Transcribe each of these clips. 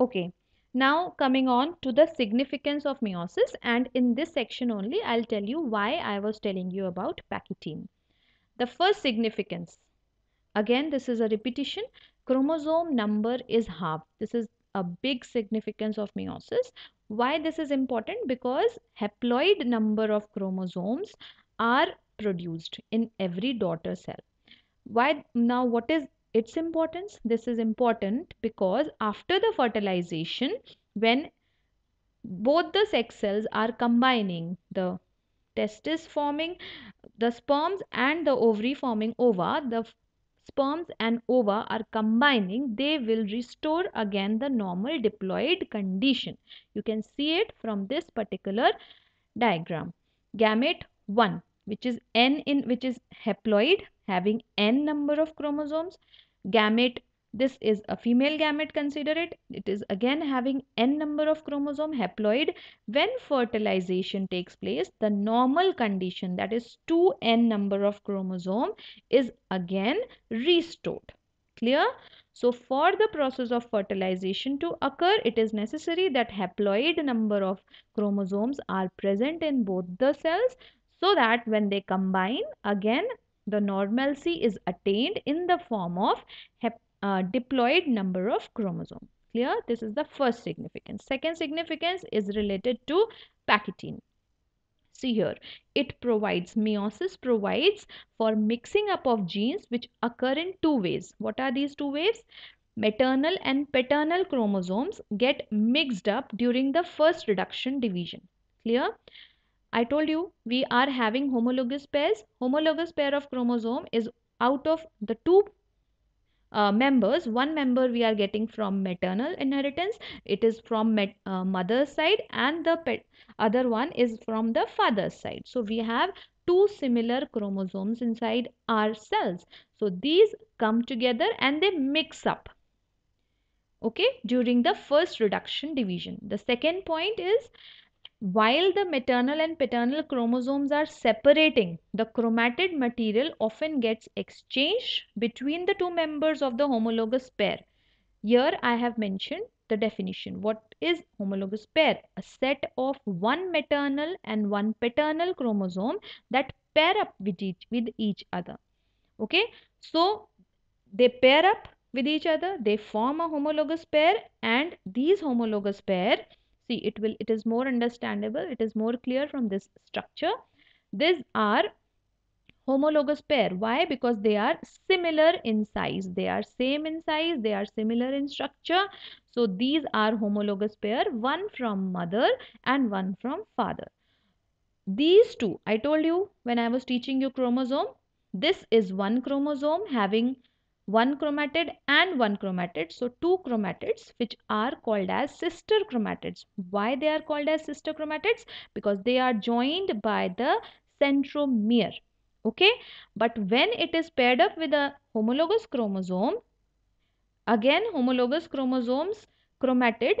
Okay. Now coming on to the significance of meiosis and in this section only I'll tell you why I was telling you about pachytene. The first significance, again this is a repetition, chromosome number is half. This is a big significance of meiosis. Why this is important? Because haploid number of chromosomes are produced in every daughter cell. Why now what is its importance this is important because after the fertilization when both the sex cells are combining the testis forming the sperms and the ovary forming ova the sperms and ova are combining they will restore again the normal diploid condition you can see it from this particular diagram gamete 1 which is n in which is haploid having n number of chromosomes gamete this is a female gamete consider it it is again having n number of chromosome haploid when fertilization takes place the normal condition that is 2n number of chromosome is again restored clear so for the process of fertilization to occur it is necessary that haploid number of chromosomes are present in both the cells so that when they combine again the normalcy is attained in the form of uh, diploid number of chromosomes. Clear? This is the first significance. Second significance is related to packaging. See here, it provides, meiosis provides for mixing up of genes which occur in two ways. What are these two ways? Maternal and paternal chromosomes get mixed up during the first reduction division. Clear? I told you we are having homologous pairs. Homologous pair of chromosome is out of the two uh, members one member we are getting from maternal inheritance it is from uh, mother's side and the other one is from the father's side so we have two similar chromosomes inside our cells so these come together and they mix up okay during the first reduction division the second point is while the maternal and paternal chromosomes are separating, the chromatid material often gets exchanged between the two members of the homologous pair. Here I have mentioned the definition. What is homologous pair? A set of one maternal and one paternal chromosome that pair up with each, with each other. Okay, so they pair up with each other, they form a homologous pair and these homologous pair see it will it is more understandable it is more clear from this structure these are homologous pair why because they are similar in size they are same in size they are similar in structure so these are homologous pair one from mother and one from father these two i told you when i was teaching you chromosome this is one chromosome having one chromatid and one chromatid so two chromatids which are called as sister chromatids why they are called as sister chromatids because they are joined by the centromere okay but when it is paired up with a homologous chromosome again homologous chromosomes chromatid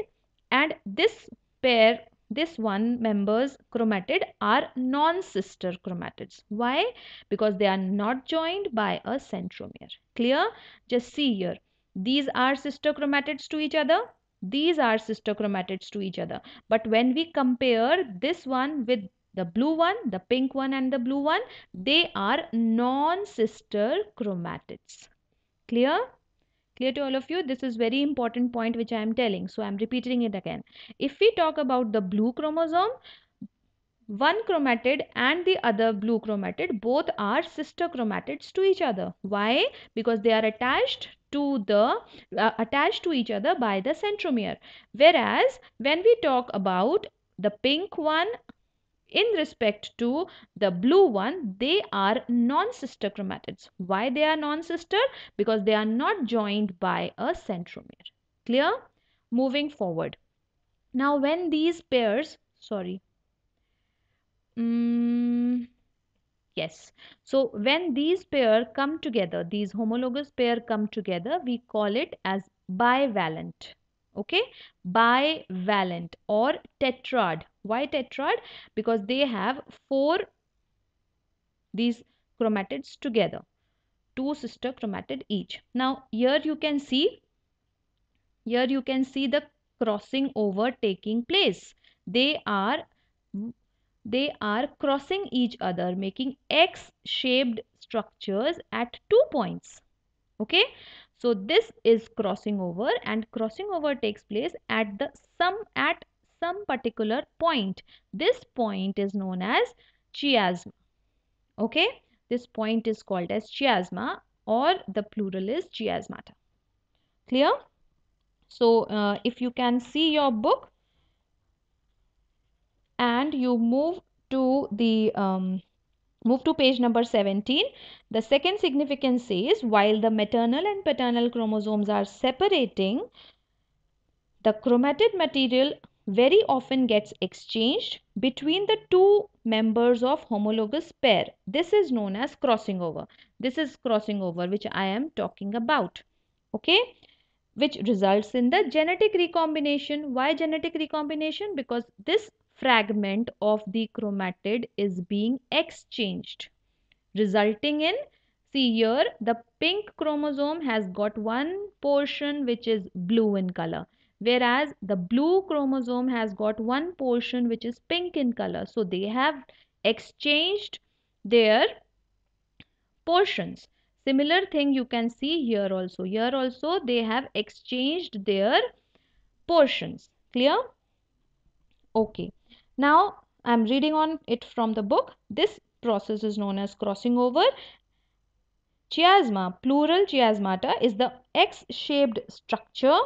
and this pair this one members chromatid are non-sister chromatids why because they are not joined by a centromere clear just see here these are sister chromatids to each other these are sister chromatids to each other but when we compare this one with the blue one the pink one and the blue one they are non-sister chromatids clear clear to all of you this is very important point which i am telling so i'm repeating it again if we talk about the blue chromosome one chromatid and the other blue chromatid both are sister chromatids to each other why because they are attached to the uh, attached to each other by the centromere whereas when we talk about the pink one in respect to the blue one they are non-sister chromatids why they are non-sister because they are not joined by a centromere clear moving forward now when these pairs sorry mm, yes so when these pair come together these homologous pair come together we call it as bivalent okay bivalent or tetrad why tetrad? Because they have four these chromatids together. Two sister chromatid each. Now here you can see, here you can see the crossing over taking place. They are they are crossing each other making X shaped structures at two points. Okay. So this is crossing over and crossing over takes place at the sum at some particular point. This point is known as chiasma. Okay, this point is called as chiasma or the plural is chiasmata. Clear? So, uh, if you can see your book and you move to the um, Move to page number 17. The second significance is while the maternal and paternal chromosomes are separating, the chromatid material very often gets exchanged between the two members of homologous pair. This is known as crossing over. This is crossing over which I am talking about. Okay which results in the genetic recombination. Why genetic recombination? Because this fragment of the chromatid is being exchanged resulting in see here the pink chromosome has got one portion which is blue in color whereas the blue chromosome has got one portion which is pink in color so they have exchanged their portions similar thing you can see here also here also they have exchanged their portions clear okay now i'm reading on it from the book this process is known as crossing over chiasma plural chiasmata is the x shaped structure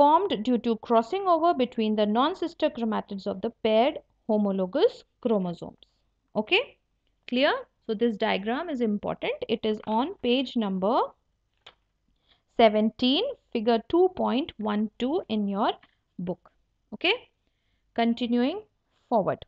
formed due to crossing over between the non-sister chromatids of the paired homologous chromosomes. Okay, clear? So this diagram is important. It is on page number 17, figure 2.12 in your book. Okay, continuing forward.